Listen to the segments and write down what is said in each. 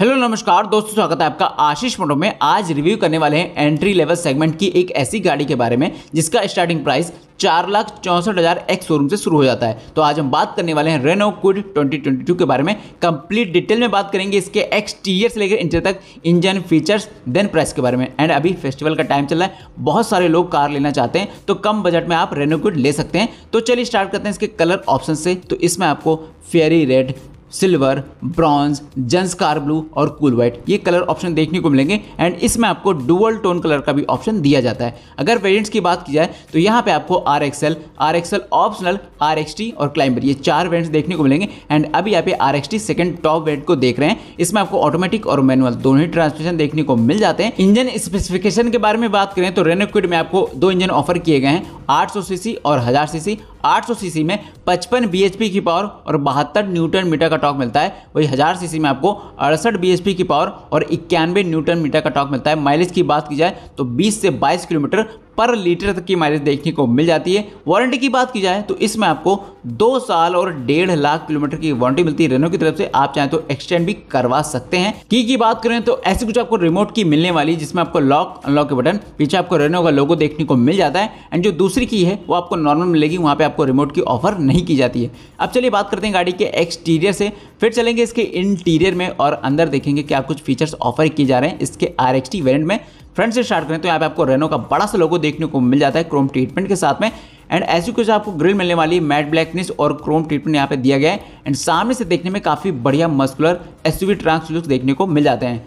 hello नमस्कार दोस्तों स्वागत है आपका आशीष मोटो में आज रिव्यू करने वाले हैं एंट्री लेवल सेगमेंट की एक ऐसी गाड़ी के बारे में जिसका स्टार्टिंग प्राइस चार लाख चौंसठ हज़ार एक्स शोरूम से शुरू हो जाता है तो आज हम बात करने वाले हैं रेनो कुड 2022 के बारे में कंप्लीट डिटेल में बात करेंगे इसके एक्सटीरियर से लेकर इंटर तक इंजन फीचर्स देन प्राइस के बारे में एंड अभी फेस्टिवल का टाइम चल रहा है बहुत सारे लोग कार लेना चाहते हैं तो कम बजट में आप रेनो कुड ले सकते हैं तो चलिए स्टार्ट करते हैं इसके कलर ऑप्शन से तो इसमें आपको fiery red silver bronze Zanskar blue और कूल व्हाइट ये कलर ऑप्शन देखने को मिलेंगे एंड इसमें आपको डुअल टोन कलर का भी ऑप्शन दिया जाता है अगर वेरियंट्स की बात की जाए तो यहाँ पे आपको R XL R XL optional R X T और क्लाइंबर ये चार वेरियंट्स देखने को मिलेंगे एंड अभी यहाँ पे R X T second top variant को देख रहे हैं इसमें आपको ऑटोमेटिक और मैनुअल दोनों ही ट्रांसमिशन देखने को मिल जाते हैं इंजन स्पेसिफिकेशन के बारे में बात करें तो रेनोक्विड में आपको दो इंजन ऑफर किए गए हैं आठ सौ और हजार सीसी 800 सीसी में 55 बीएचपी की पावर और बहत्तर न्यूटन मीटर का टॉक मिलता है वही हज़ार सीसी में आपको अड़सठ बीएचपी की पावर और इक्यानवे न्यूटन मीटर का टॉक मिलता है माइलेज की बात की जाए तो 20 से 22 किलोमीटर पर लीटर तक की माइलेज देखने को मिल जाती है वारंटी की बात की जाए तो इसमें आपको दो साल और डेढ़ लाख किलोमीटर की वारंटी मिलती है रेनो की तरफ से आप चाहें तो एक्सटेंड भी करवा सकते हैं की की बात करें तो ऐसी कुछ आपको रिमोट की मिलने वाली जिसमें आपको लॉक अनलॉक के बटन पीछे आपको रेनो का लोगो देखने को मिल जाता है एंड जो दूसरी की है वो आपको नॉर्मल मिलेगी वहाँ पर आपको रिमोट की ऑफर नहीं की जाती है अब चलिए बात करते हैं गाड़ी के एक्सटीरियर से फिर चलेंगे इसके इंटीरियर में और अंदर देखेंगे क्या कुछ फीचर्स ऑफर किए जा रहे हैं इसके आर एक्स में फ्रंट से स्टार्ट करें तो यहाँ पे आपको रेनो का बड़ा सा लोगो देखने को मिल जाता है क्रोम ट्रीटमेंट के साथ में एंड ऐसी कुछ आपको ग्रिल मिलने वाली मैट ब्लैकनेस और क्रोम ट्रीटमेंट यहाँ पे दिया गया है एंड सामने से देखने में काफ़ी बढ़िया मस्कुलर एस यू ट्रांस लुक देखने को मिल जाते हैं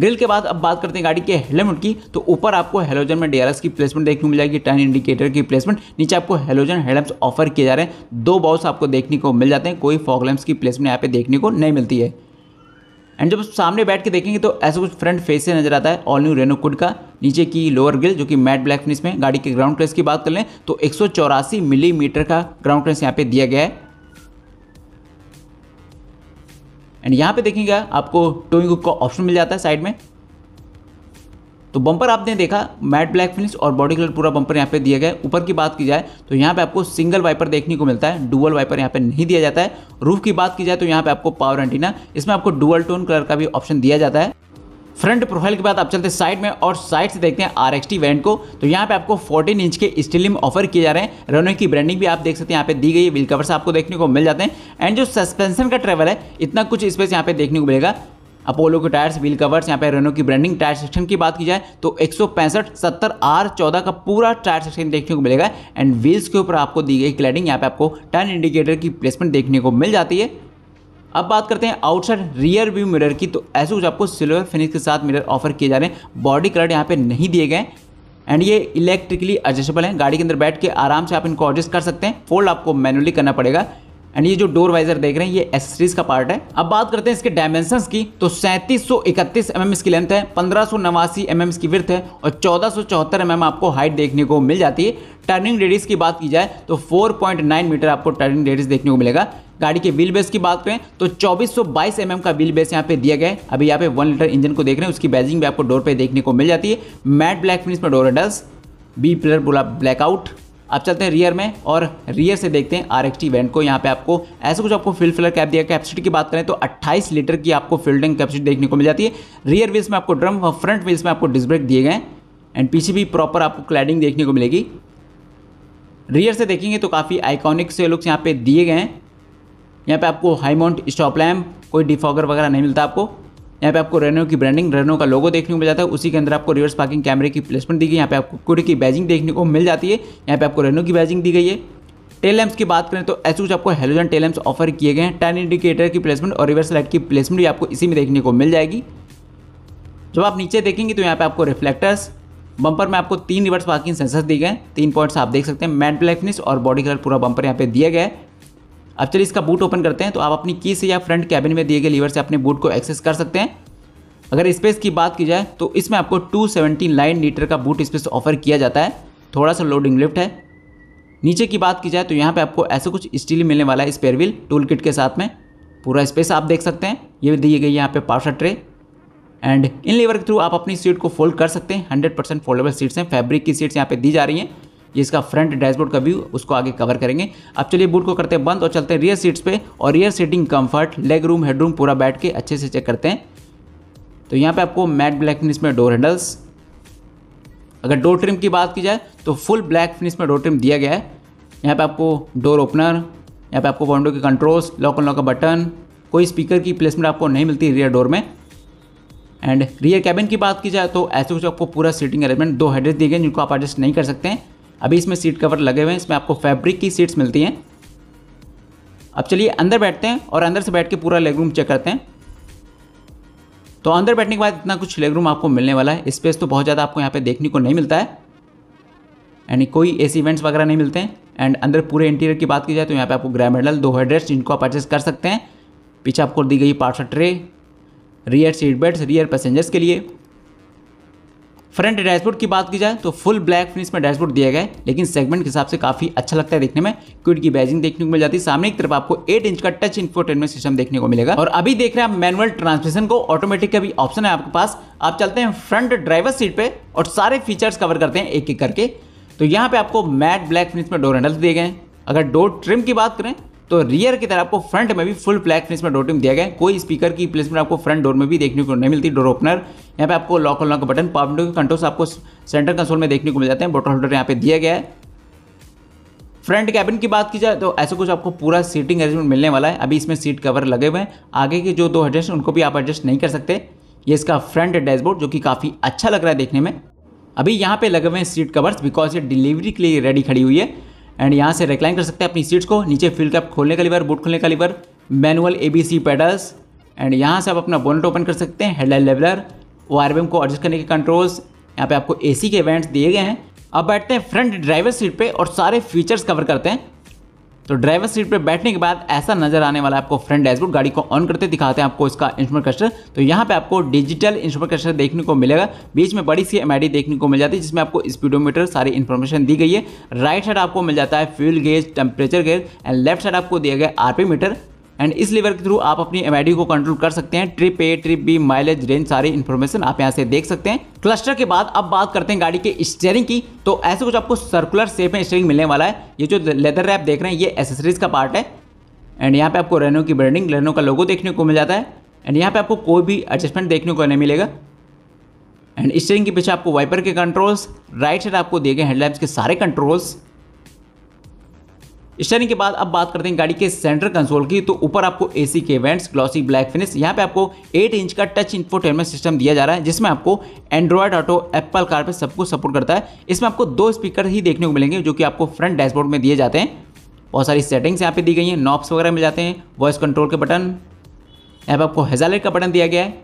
ग्रिल के बाद अब बात करते हैं गाड़ी के हेलमेट की तो ऊपर आपको हेलोजन में डीआरएस की प्लेसमेंट देखने को मिल जाएगी टर्न इंडिकेटर की प्लेसमेंट नीचे आपको हेलोजन हेडलैम्प्स ऑफर किए जा रहे हैं दो बॉक्स आपको देखने को मिल जाते हैं कोई फॉग लैम्प्स की प्लेसमेंट यहाँ पे देखने को नहीं मिलती है एंड जब सामने बैठ के देखेंगे तो ऐसा कुछ फ्रंट फेस से नजर आता है ऑल न्यू रेनो कुड का नीचे की लोअर ग्रिल जो कि मैट ब्लैक फिनिश में गाड़ी के ग्राउंड क्लेस की बात कर लें तो एक मिलीमीटर का ग्राउंड क्लेस यहाँ पे दिया गया है एंड यहाँ पे देखेंगे आपको टोइंग का ऑप्शन मिल जाता है साइड में तो बम्पर आपने देखा मैट ब्लैक फिनिश और बॉडी कलर पूरा बम्पर यहाँ पे दिया गया ऊपर की बात की जाए तो यहाँ पे आपको सिंगल वाइपर देखने को मिलता है डुअल वाइपर यहाँ पे नहीं दिया जाता है रूफ की बात की जाए तो यहाँ पे आपको पावर एंटीना इसमें आपको डुअल टोन कलर का भी ऑप्शन दिया जाता है फ्रंट प्रोफाइल के बाद आप चलते साइड में और साइड से देखते हैं आर एक्स वेंट को तो यहाँ पे आपको 14 इंच के स्टीलिम ऑफर किए जा रहे हैं रनवे की ब्रांडिंग भी आप देख सकते हैं यहाँ पे दी गई है व्हील कवर्स आपको देखने को मिल जाते हैं एंड जो सस्पेंशन का ट्रेवल है इतना कुछ स्पेस यहाँ पे देखने को मिलेगा अपोलो के टायर्स व्हील कवर्स यहाँ पे रेनो की ब्रांडिंग टायर सेक्शन की बात की जाए तो एक सौ पैंसठ सत्तर आर चौदह का पूरा टायर सेक्शन देखने को मिलेगा एंड व्हील्स के ऊपर आपको दी गई क्लैडिंग यहाँ पे आपको टर्न इंडिकेटर की प्लेसमेंट देखने को मिल जाती है अब बात करते हैं आउटसाइड रियर व्यू मिरर की तो ऐसे कुछ आपको सिल्वर फिनिश के साथ मिरर ऑफर किए जा रहे हैं बॉडी कलर यहाँ पे नहीं दिए गए एंड ये इलेक्ट्रिकली एडजस्टेबल है गाड़ी के अंदर बैठ के आराम से आप इनको एडजस्ट कर सकते हैं फोल्ड आपको मैनुअली करना पड़ेगा एंड ये जो डोर वाइजर देख रहे हैं ये एस का पार्ट है अब बात करते हैं इसके डायमेंशन की तो सैंतीस सौ इकतीस एम mm एम इसकी लेंथ है पंद्रह सौ नवासी एम mm एम इसकी विर्थ है और चौदह सौ चौहत्तर एम mm एम आपको हाइट देखने को मिल जाती है टर्निंग रेडियस की बात की जाए तो फोर पॉइंट नाइन मीटर आपको टर्निंग रेडियस देखने को मिलेगा गाड़ी के व्हील बेस की बात करें तो 2422 सौ mm का व्हील बेस यहाँ पे दिया गया है अभी यहाँ पे वन लीटर इंजन को देख रहे हैं उसकी बैजिंग भी आपको डोर पे देखने को मिल जाती है मैट ब्लैक फिनिश में डोर डस बी पिलर बोला ब्लैकआउट अब चलते हैं रियर में और रियर से देखते हैं आर इवेंट को यहाँ पे आपको ऐसे कुछ आपको फिल फिलर कैप दिया कैपेसिटी की बात करें तो 28 लीटर की आपको फील्डिंग कैपेसिटी देखने को मिल जाती है रियर व्हील्स में आपको ड्रम और फ्रंट व्हील्स में आपको डिस्ब्रेक दिए गए एंड पीछे भी प्रॉपर आपको क्लैडिंग देखने को मिलेगी रियर से देखेंगे तो काफ़ी आइकॉनिक से लुक्स यहाँ पे दिए गए हैं यहाँ पे आपको हाईमाउंट स्टॉप लैम्प कोई डिफॉगर वगैरह नहीं मिलता आपको यहाँ पे आपको रेनो की ब्रांडिंग रेनो का लोगो देखने को मिल जाता है उसी के अंदर आपको रिवर्स पार्किंग कैमरे की प्लेसमेंट दी गई यहाँ पे आपको कुड़ी की बैजिंग देखने को मिल जाती है यहाँ पे आपको रेनो की बैजिंग दी गई है टेल लैम्प्स की बात करें तो कुछ आपको हेलोजन टेल लैम्प्स ऑफर किए गए हैं टर्न इंडिकेटर की प्लेसमेंट और रिवर्स लाइट की प्लेसमेंट भी आपको इसी में देखने को मिल जाएगी जब आप नीचे देखेंगे तो यहाँ पे आपको रिफ्लेक्टर्स बम्पर में आपको तीन रिवर्स पार्किंग सेंसर दिए गए तीन पॉइंट्स आप देख सकते हैं मैट ब्लैक फिनिश और बॉडी कलर पूरा बम्पर यहाँ पे दिया गया है अब चलिए इसका बूट ओपन करते हैं तो आप अपनी की से या फ्रंट कैबिन में दिए गए लीवर से अपने बूट को एक्सेस कर सकते हैं अगर स्पेस की बात की जाए तो इसमें आपको 279 लीटर का बूट स्पेस ऑफर किया जाता है थोड़ा सा लोडिंग लिफ्ट है नीचे की बात की जाए तो यहाँ पर आपको ऐसा कुछ स्टील मिलने वाला है स्पेयरविल टूल किट के साथ में पूरा स्पेस आप देख सकते हैं ये दिए गई यहाँ पर पार्सल ट्रे एंड इन लीवर के थ्रू आप अपनी सीट को फोल्ड कर सकते हैं 100% फोल्डेबल सीट्स हैं फैब्रिक की सीट्स यहाँ पे दी जा रही हैं ये इसका फ्रंट डैशबोर्ड का व्यू उसको आगे कवर करेंगे अब चलिए बूट को करते हैं बंद और चलते हैं रियर सीट्स पे और rear seating comfort leg room head room पूरा बैठ के अच्छे से चेक करते हैं तो यहाँ पे आपको मैट ब्लैक फिनिश में डोर हैंडल्स अगर डोर ट्रिम की बात की जाए तो फुल ब्लैक फिनिश में डोर ट्रिम दिया गया है यहाँ पर आपको डोर ओपनर यहाँ पर आपको विंडो के कंट्रोल्स लॉक अनलॉक का बटन कोई स्पीकर की प्लेसमेंट आपको नहीं मिलती रियर डोर में एंड रियर कैबिन की बात की जाए तो ऐसे कुछ आपको पूरा सीटिंग अरेंजमेंट दो हेडरेस्ट दिए गए जिनको आप एडजस्ट नहीं कर सकते हैं अभी इसमें सीट कवर लगे हुए हैं इसमें आपको फैब्रिक की सीट्स मिलती हैं अब चलिए अंदर बैठते हैं और अंदर से बैठ के पूरा लेग रूम चेक करते हैं तो अंदर बैठने के बाद इतना कुछ लेग रूम आपको मिलने वाला है स्पेस तो बहुत ज़्यादा आपको यहाँ पे देखने को नहीं मिलता है यानी कोई सी इवेंट्स वगैरह नहीं मिलते हैं एंड अंदर पूरे इंटीरियर की बात की जाए तो यहाँ पे आपको ग्रैम मेडल दो हेडरेस्ट जिनको आप परचेस कर सकते हैं पीछे आपको दी गई parcel tray rear seat belt rear passengers के लिए फ्रंट डैशबोर्ड की बात की जाए तो फुल ब्लैक फिनिश में डैशबोर्ड दिया गया है लेकिन सेगमेंट के हिसाब से काफी अच्छा लगता है देखने में क्विड की बैजिंग देखने को मिल जाती है सामने की तरफ आपको 8 इंच का टच इंफोटेनमेंट सिस्टम देखने को मिलेगा और अभी देख रहे हैं आप मैनुअल ट्रांसमिशन को ऑटोमेटिक का भी ऑप्शन है आपके पास आप चलते हैं फ्रंट ड्राइवर सीट पर और सारे फीचर्स कवर करते हैं एक एक करके तो यहाँ पे आपको मैट ब्लैक फिनिश में डोर हैंडल्स दिए गए अगर डोर ट्रिम की बात करें तो रियर की तरह आपको फ्रंट में भी फुल ब्लैक फिनिश में डोर दिया गया है कोई स्पीकर की प्लेसमेंट आपको फ्रंट डोर में भी देखने को नहीं मिलती डोर ओपनर यहाँ पे आपको लॉक लॉक बटन पावर के कंट्रोल्स आपको सेंटर कंसोल में देखने को मिल जाते हैं बोटल होल्डर यहाँ पे दिया गया है फ्रंट कैबिन की बात की जाए तो ऐसा कुछ आपको पूरा सीटिंग अरेंजमेंट मिलने वाला है अभी इसमें सीट कवर लगे हुए हैं आगे के जो दो एडजस्ट उनको भी आप एडजस्ट नहीं कर सकते ये इसका फ्रंट डैशबोर्ड जो कि काफ़ी अच्छा लग रहा है देखने में अभी यहाँ पे लगे हुए हैं सीट कवर्स बिकॉज ये डिलीवरी के लिए रेडी खड़ी हुई है एंड यहाँ से रिक्लाइन कर सकते हैं अपनी सीट्स को नीचे फील्ड कैप खोलने का लीवर बूट खोलने का lever manual A B C pedals and यहाँ से आप अपना बोनट ओपन कर सकते हैं हेडलाइट लेवलर ओ को एडजस्ट करने के कंट्रोल्स यहाँ पे आपको एसी के इवेंट्स दिए गए हैं अब बैठते हैं फ्रंट ड्राइवर सीट पे और सारे फीचर्स कवर करते हैं तो ड्राइवर सीट पर बैठने के बाद ऐसा नजर आने वाला आपको फ्रंट डैशबोर्ड गाड़ी को ऑन करते दिखाते हैं आपको इसका इंस्ट्रोमेंट क्लस्टर तो यहाँ पे आपको डिजिटल इंस्ट्रोमेंट क्लस्टर देखने को मिलेगा बीच में बड़ी सी एम देखने को मिल जाती है जिसमें आपको स्पीडोमीटर सारी इन्फॉर्मेशन दी गई है राइट साइड आपको मिल जाता है fuel gauge temperature gauge and left side आपको दिया गया आरपी मीटर एंड इस लीवर के थ्रू आप अपनी एमआईडी को कंट्रोल कर सकते हैं trip A trip B mileage range सारी इन्फॉर्मेशन आप यहाँ से देख सकते हैं क्लस्टर के बाद अब बात करते हैं गाड़ी के स्टेयरिंग की तो ऐसे कुछ आपको सर्कुलर शेप में स्टेयरिंग मिलने वाला है ये जो लेदर रैप देख रहे हैं ये एसेसरीज का पार्ट है एंड यहाँ पे आपको रेनो की ब्रांडिंग रेनो का लोगो देखने को मिल जाता है एंड यहाँ पे आपको कोई भी एडजस्टमेंट देखने को नहीं मिलेगा एंड स्टेयरिंग के पीछे आपको वाइपर के कंट्रोल्स राइट साइड आपको दिए गए हेडलाइट्स के सारे कंट्रोल्स स्टेयरिंग के बाद अब बात करते हैं गाड़ी के सेंटर कंसोल की तो ऊपर आपको एसी के इवेंट्स ग्लॉसी ब्लैक फिनिश यहाँ पे आपको 8 इंच का टच इन्फोटेनमेंट सिस्टम दिया जा रहा है जिसमें आपको एंड्रॉयड ऑटो एप्पल कार पे सबको सपोर्ट करता है इसमें आपको दो स्पीकर ही देखने को मिलेंगे जो कि आपको फ्रंट डैशबोर्ड में दिए जाते हैं बहुत सारी सेटिंग्स यहाँ पे दी गई हैं नॉब्स वगैरह मिल जाते हैं वॉइस कंट्रोल के बटन यहाँ पर आपको हेजालेट का बटन दिया गया है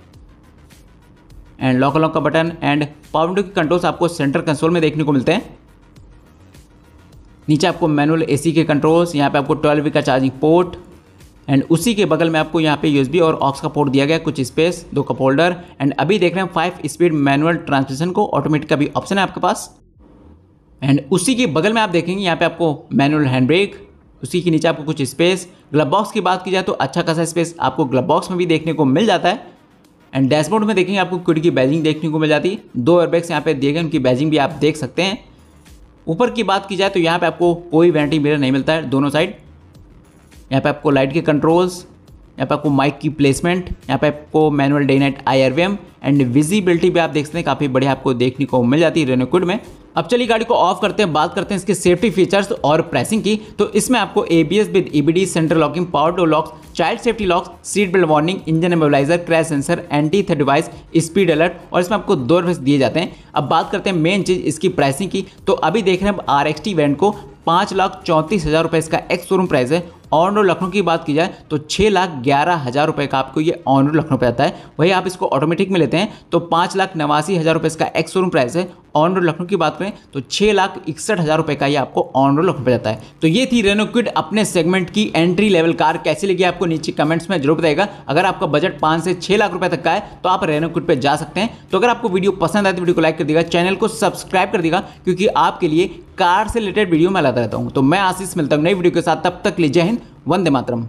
एंड लॉक लॉक का बटन एंड पावर विंडो के कंट्रोल्स आपको सेंटर कंसोल में देखने को मिलते हैं नीचे आपको मैनुअल ए के कंट्रोल्स यहाँ पर आपको ट्वेल्व का चार्जिंग पोर्ट एंड उसी के बगल में आपको यहाँ पे यूएसबी और ऑक्स का पोर्ट दिया गया कुछ स्पेस दो कप होल्डर एंड अभी देख रहे हैं फाइव स्पीड मैनुअल ट्रांसमिशन को ऑटोमेटिक का भी ऑप्शन है आपके पास एंड उसी के बगल में आप देखेंगे यहाँ पे आपको मैनुअल हैंड ब्रेक उसी के नीचे आपको कुछ स्पेस ग्लब बॉक्स की बात की जाए तो अच्छा खासा स्पेस आपको ग्लब बॉक्स में भी देखने को मिल जाता है एंड डैशबोर्ड में देखेंगे आपको क्विड की बैजिंग देखने को मिल जाती है दो एयरबैग्स यहाँ पे दिए गए उनकी बैजिंग भी आप देख सकते हैं ऊपर की बात की जाए तो यहाँ पे आपको कोई वैनिटी मिरर नहीं मिलता है दोनों साइड यहाँ पे आपको लाइट के कंट्रोल्स यहाँ पे आपको माइक की प्लेसमेंट यहाँ पे आपको manual day night I and visibility भी आप देख सकते हैं काफ़ी बढ़िया आपको देखने को मिल जाती है रेनोकुड में अब चलिए गाड़ी को ऑफ करते हैं बात करते हैं इसके सेफ्टी फीचर्स और प्राइसिंग की तो इसमें आपको A B S with E central centre locking power door locks child safety locks seat belt warning engine immobiliser crash sensor anti theft device speed alert और इसमें आपको दो रिवर्स दिए जाते हैं अब बात करते हैं मेन चीज़ इसकी प्राइसिंग की तो अभी देख रहे हैं आर एक्स वैन को पाँच लाख चौंतीस हज़ार रुपये इसका एक्स शोरूम प्राइस है ऑन रोड लखनऊ की बात की जाए तो छः लाख ग्यारह हज़ार रुपये का आपको ये ऑन रोड लखनऊ पे आता है वही आप इसको ऑटोमेटिक में लेते हैं तो पाँच लाख नवासी हज़ार रुपये इसका एक्स शोरूम प्राइस है ऑन रोड लखनऊ की बात करें तो छः लाख इकसठ हज़ार रुपये का ये आपको ऑन रोड लखनऊ पे जाता है तो ये थी रेनोक्विड अपने सेगमेंट की एंट्री लेवल कार कैसी लगी आपको नीचे कमेंट्स में जरूर बताएगा अगर आपका बजट पाँच से छः लाख रुपये तक का है तो आप रेनोक्विड पर जा सकते हैं तो अगर आपको वीडियो पसंद आए तो वीडियो को लाइक कर देगा चैनल को सब्सक्राइब कर देगा क्योंकि आपके लिए कार से रिलेटेड वीडियो मैं लाता रहता हूँ तो मैं आशीष मिलता हूँ नई वीडियो के साथ तब तक लीजिए हिंद वंदे मातरम